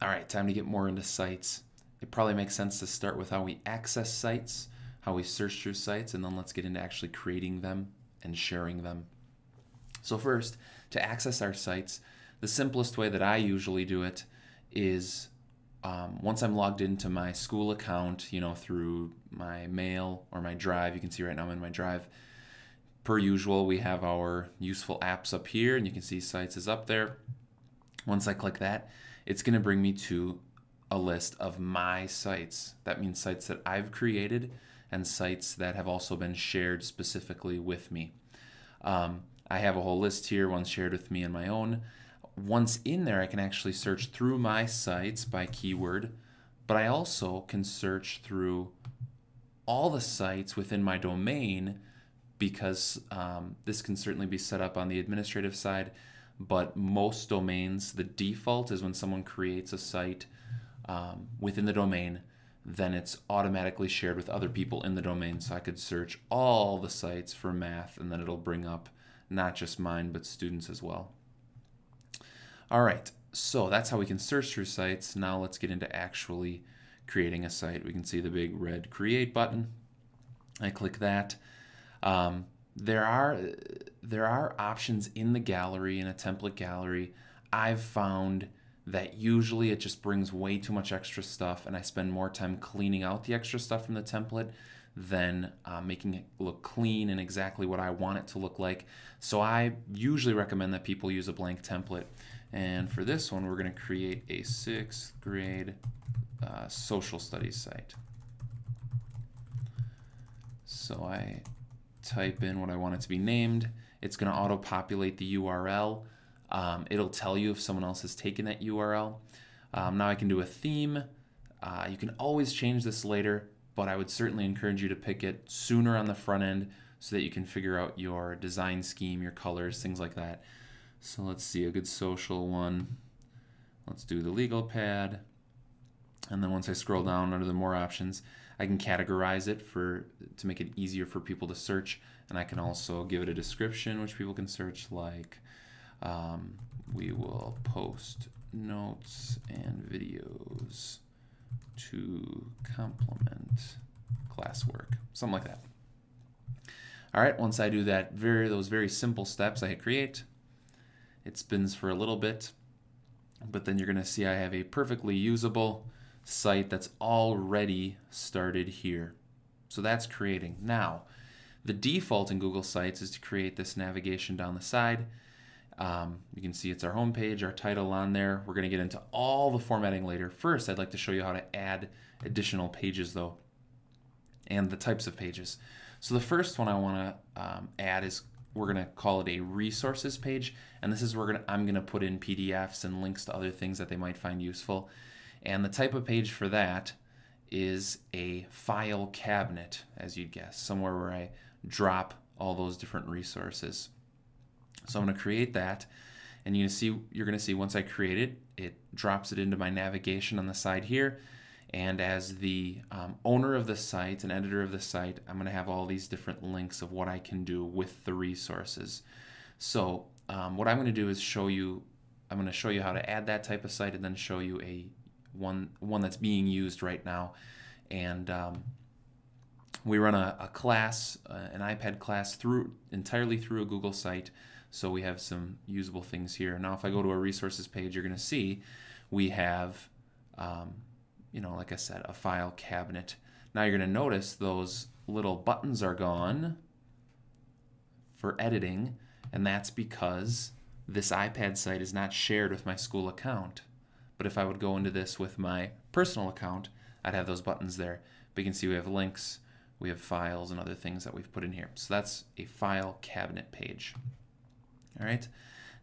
All right, time to get more into sites. It probably makes sense to start with how we access sites, how we search through sites, and then let's get into actually creating them and sharing them. So first, to access our sites, the simplest way that I usually do it is um, once I'm logged into my school account, you know, through my mail or my drive, you can see right now I'm in my drive. Per usual, we have our useful apps up here, and you can see Sites is up there. Once I click that, it's going to bring me to a list of my sites. That means sites that I've created and sites that have also been shared specifically with me. Um, I have a whole list here, one shared with me and my own. Once in there, I can actually search through my sites by keyword, but I also can search through all the sites within my domain because um, this can certainly be set up on the administrative side but most domains, the default is when someone creates a site um, within the domain, then it's automatically shared with other people in the domain. So I could search all the sites for math and then it'll bring up not just mine, but students as well. All right, so that's how we can search through sites. Now let's get into actually creating a site. We can see the big red create button. I click that. Um, there are there are options in the gallery, in a template gallery. I've found that usually it just brings way too much extra stuff, and I spend more time cleaning out the extra stuff from the template than uh, making it look clean and exactly what I want it to look like. So I usually recommend that people use a blank template. And for this one, we're going to create a sixth grade uh, social studies site. So I type in what I want it to be named it's going to auto populate the URL. Um, it'll tell you if someone else has taken that URL. Um, now I can do a theme. Uh, you can always change this later, but I would certainly encourage you to pick it sooner on the front end so that you can figure out your design scheme, your colors, things like that. So let's see a good social one. Let's do the legal pad. And then once I scroll down under the more options, I can categorize it for to make it easier for people to search, and I can also give it a description which people can search like um, we will post notes and videos to complement classwork, something like that. All right, once I do that, very those very simple steps, I hit create. It spins for a little bit, but then you're gonna see I have a perfectly usable site that's already started here. So that's creating. Now, the default in Google Sites is to create this navigation down the side. Um, you can see it's our homepage, our title on there. We're gonna get into all the formatting later. First, I'd like to show you how to add additional pages though, and the types of pages. So the first one I wanna um, add is we're gonna call it a resources page, and this is where I'm gonna put in PDFs and links to other things that they might find useful. And the type of page for that is a file cabinet, as you'd guess, somewhere where I drop all those different resources. So I'm going to create that, and you see you're going to see once I create it, it drops it into my navigation on the side here. And as the um, owner of the site and editor of the site, I'm going to have all these different links of what I can do with the resources. So um, what I'm going to do is show you, I'm going to show you how to add that type of site and then show you a one one that's being used right now, and um, we run a, a class, uh, an iPad class through entirely through a Google site. So we have some usable things here. Now, if I go to a resources page, you're going to see we have, um, you know, like I said, a file cabinet. Now you're going to notice those little buttons are gone for editing, and that's because this iPad site is not shared with my school account. But if I would go into this with my personal account, I'd have those buttons there. But you can see we have links, we have files and other things that we've put in here. So that's a file cabinet page. All right,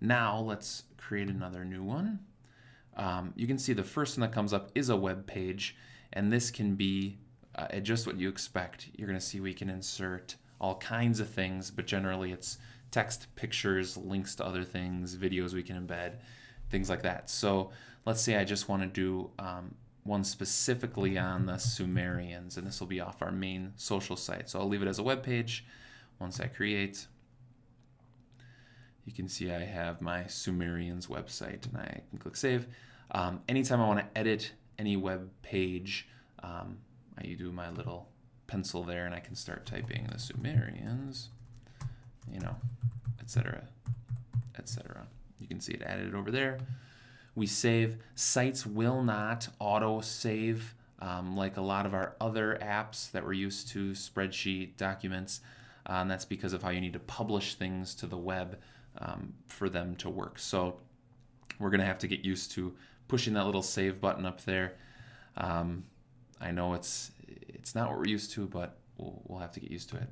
now let's create another new one. Um, you can see the first one that comes up is a web page, and this can be uh, just what you expect. You're gonna see we can insert all kinds of things, but generally it's text, pictures, links to other things, videos we can embed, things like that. So let's say I just want to do um, one specifically on the Sumerians, and this will be off our main social site. So I'll leave it as a web page. Once I create, you can see I have my Sumerians website, and I can click save. Um, anytime I want to edit any web page, um, I do my little pencil there, and I can start typing the Sumerians, you know, etc., etc. You can see it added over there we save. Sites will not auto save um, like a lot of our other apps that we're used to, spreadsheet, documents. Uh, um, and that's because of how you need to publish things to the web um, for them to work. So we're going to have to get used to pushing that little save button up there. Um, I know it's it's not what we're used to, but we'll, we'll have to get used to it.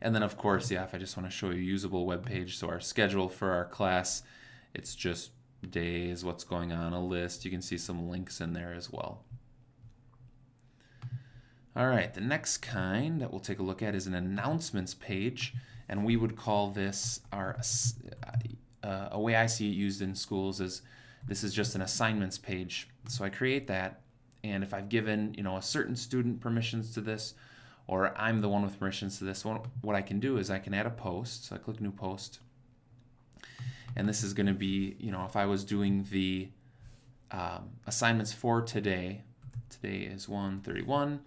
And then of course, yeah, if I just want to show you a usable web page, so our schedule for our class, it's just days, what's going on, a list. You can see some links in there as well. All right, the next kind that we'll take a look at is an announcements page, and we would call this our, uh, a way I see it used in schools is this is just an assignments page. So I create that, and if I've given, you know, a certain student permissions to this, or I'm the one with permissions to this one, what I can do is I can add a post. So I click new post, and this is going to be, you know, if I was doing the um, assignments for today, today is 131,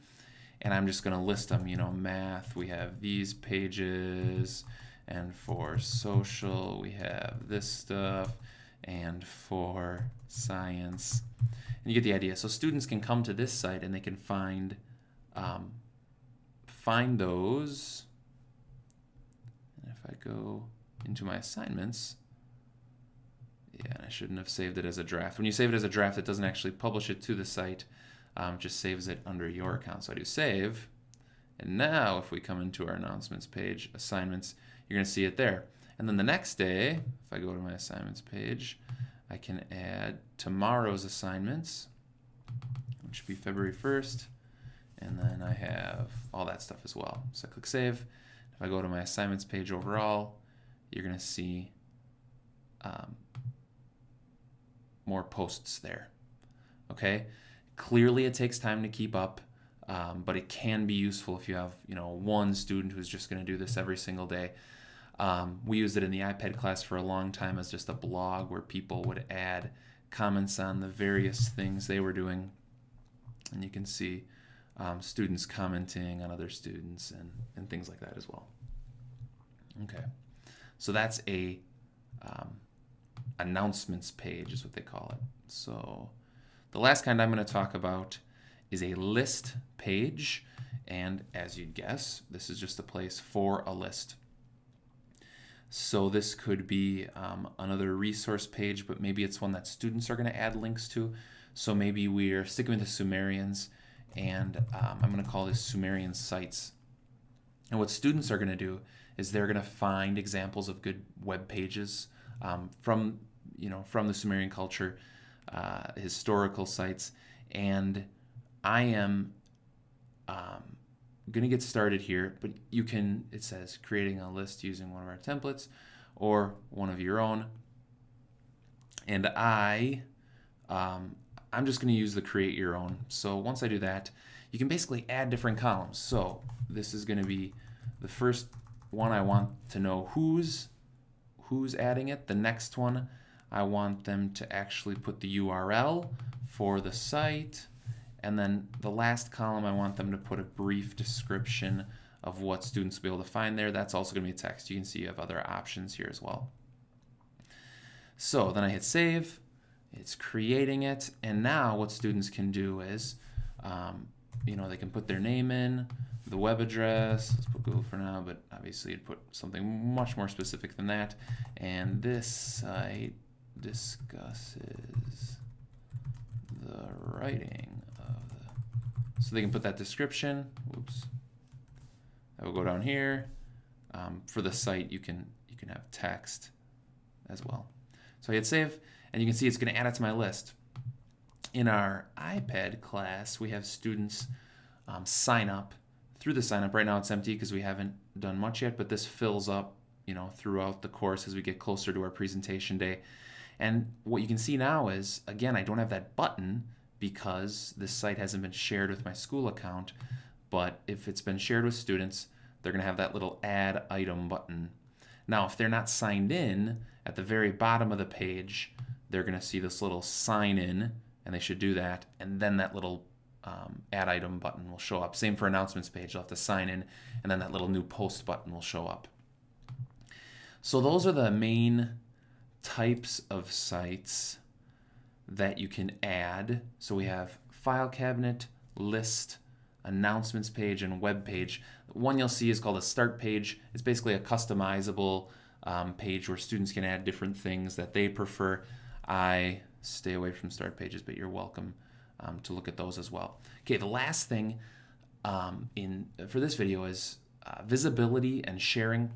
and I'm just going to list them, you know, math, we have these pages, and for social, we have this stuff, and for science, and you get the idea. So students can come to this site and they can find, um, find those. And if I go into my assignments, yeah, and I shouldn't have saved it as a draft. When you save it as a draft, it doesn't actually publish it to the site. Um, just saves it under your account. So I do save. And now if we come into our announcements page, assignments, you're going to see it there. And then the next day, if I go to my assignments page, I can add tomorrow's assignments, which should be February 1st. And then I have all that stuff as well. So I click save. If I go to my assignments page overall, you're going to see um, more posts there. Okay, clearly it takes time to keep up, um, but it can be useful if you have you know one student who's just going to do this every single day. Um, we used it in the iPad class for a long time as just a blog where people would add comments on the various things they were doing, and you can see um, students commenting on other students and and things like that as well. Okay, so that's a um, announcements page is what they call it. So the last kind I'm going to talk about is a list page. And as you'd guess, this is just a place for a list. So this could be um, another resource page, but maybe it's one that students are going to add links to. So maybe we're sticking with the Sumerians, and um, I'm going to call this Sumerian Sites. And what students are going to do is they're going to find examples of good web pages um, from you know from the Sumerian culture, uh, historical sites, and I am um, going to get started here. But you can it says creating a list using one of our templates or one of your own, and I um, I'm just going to use the create your own. So once I do that, you can basically add different columns. So this is going to be the first one I want to know whose who's adding it. The next one, I want them to actually put the URL for the site. And then the last column, I want them to put a brief description of what students will be able to find there. That's also going to be text. You can see you have other options here as well. So then I hit save. It's creating it. And now what students can do is, um, you know, they can put their name in the web address. Let's put Google for now, but obviously you'd put something much more specific than that. And this site discusses the writing of the... So they can put that description. Oops. That will go down here. Um, for the site, you can you can have text as well. So I hit save, and you can see it's going to add it to my list. In our iPad class, we have students um, sign up through the sign up. Right now it's empty because we haven't done much yet, but this fills up, you know, throughout the course as we get closer to our presentation day. And what you can see now is, again, I don't have that button because this site hasn't been shared with my school account, but if it's been shared with students, they're gonna have that little add item button. Now, if they're not signed in, at the very bottom of the page, they're gonna see this little sign in and they should do that. And then that little um, add item button will show up. Same for announcements page, you'll have to sign in, and then that little new post button will show up. So those are the main types of sites that you can add. So we have file cabinet, list, announcements page, and web page. One you'll see is called a start page. It's basically a customizable um, page where students can add different things that they prefer. I stay away from start pages, but you're welcome um, to look at those as well. Okay, the last thing um, in for this video is uh, visibility and sharing.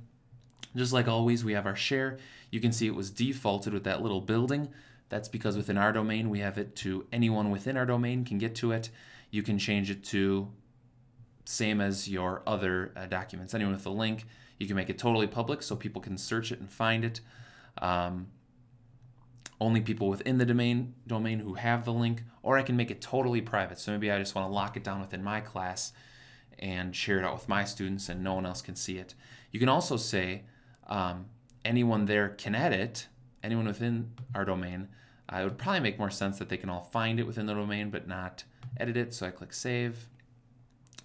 Just like always, we have our share. You can see it was defaulted with that little building. That's because within our domain, we have it to anyone within our domain can get to it. You can change it to same as your other uh, documents. Anyone with a link, you can make it totally public so people can search it and find it. Um, only people within the domain domain who have the link, or I can make it totally private. So maybe I just want to lock it down within my class and share it out with my students and no one else can see it. You can also say um, anyone there can edit, anyone within our domain. Uh, it would probably make more sense that they can all find it within the domain but not edit it. So I click save.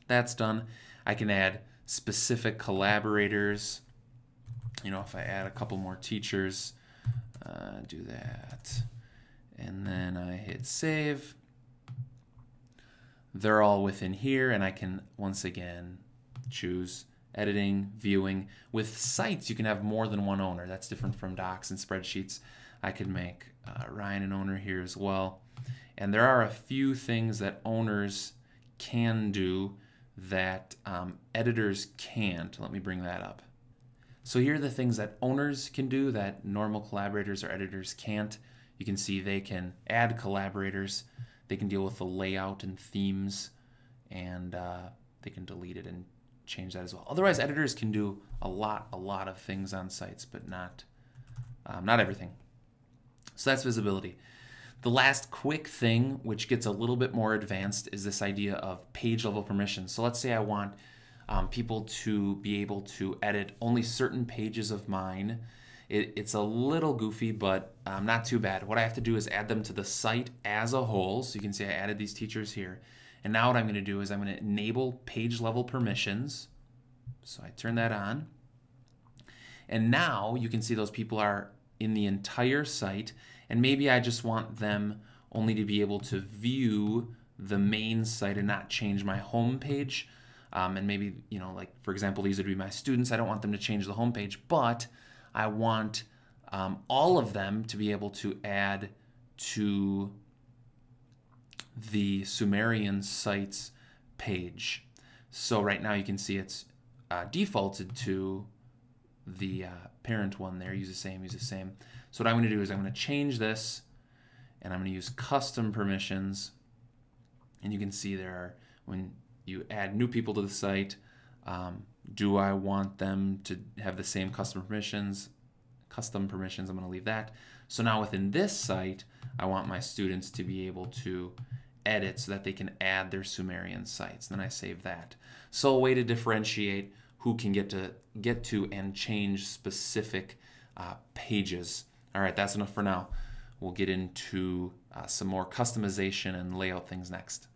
That's done. I can add specific collaborators. You know, if I add a couple more teachers, uh, do that. And then I hit save. They're all within here, and I can once again choose editing, viewing. With sites, you can have more than one owner. That's different from docs and spreadsheets. I could make uh, Ryan an owner here as well. And there are a few things that owners can do that um, editors can't. Let me bring that up. So here are the things that owners can do that normal collaborators or editors can't. You can see they can add collaborators, they can deal with the layout and themes, and uh, they can delete it and change that as well. Otherwise, editors can do a lot, a lot of things on sites, but not, um, not everything. So that's visibility. The last quick thing, which gets a little bit more advanced, is this idea of page level permissions. So let's say I want um, people to be able to edit only certain pages of mine. It, it's a little goofy, but um, not too bad. What I have to do is add them to the site as a whole. So you can see I added these teachers here. And now what I'm going to do is I'm going to enable page level permissions. So I turn that on. And now you can see those people are in the entire site. And maybe I just want them only to be able to view the main site and not change my home page. Um, and maybe, you know, like for example, these would be my students. I don't want them to change the homepage, but I want um, all of them to be able to add to the Sumerian sites page. So right now you can see it's uh, defaulted to the uh, parent one there, use the same, use the same. So what I'm gonna do is I'm gonna change this and I'm gonna use custom permissions. And you can see there are, when you add new people to the site. Um, do I want them to have the same custom permissions? Custom permissions, I'm gonna leave that. So now within this site, I want my students to be able to edit so that they can add their Sumerian sites. And then I save that. So a way to differentiate who can get to get to and change specific uh, pages. All right, that's enough for now. We'll get into uh, some more customization and layout things next.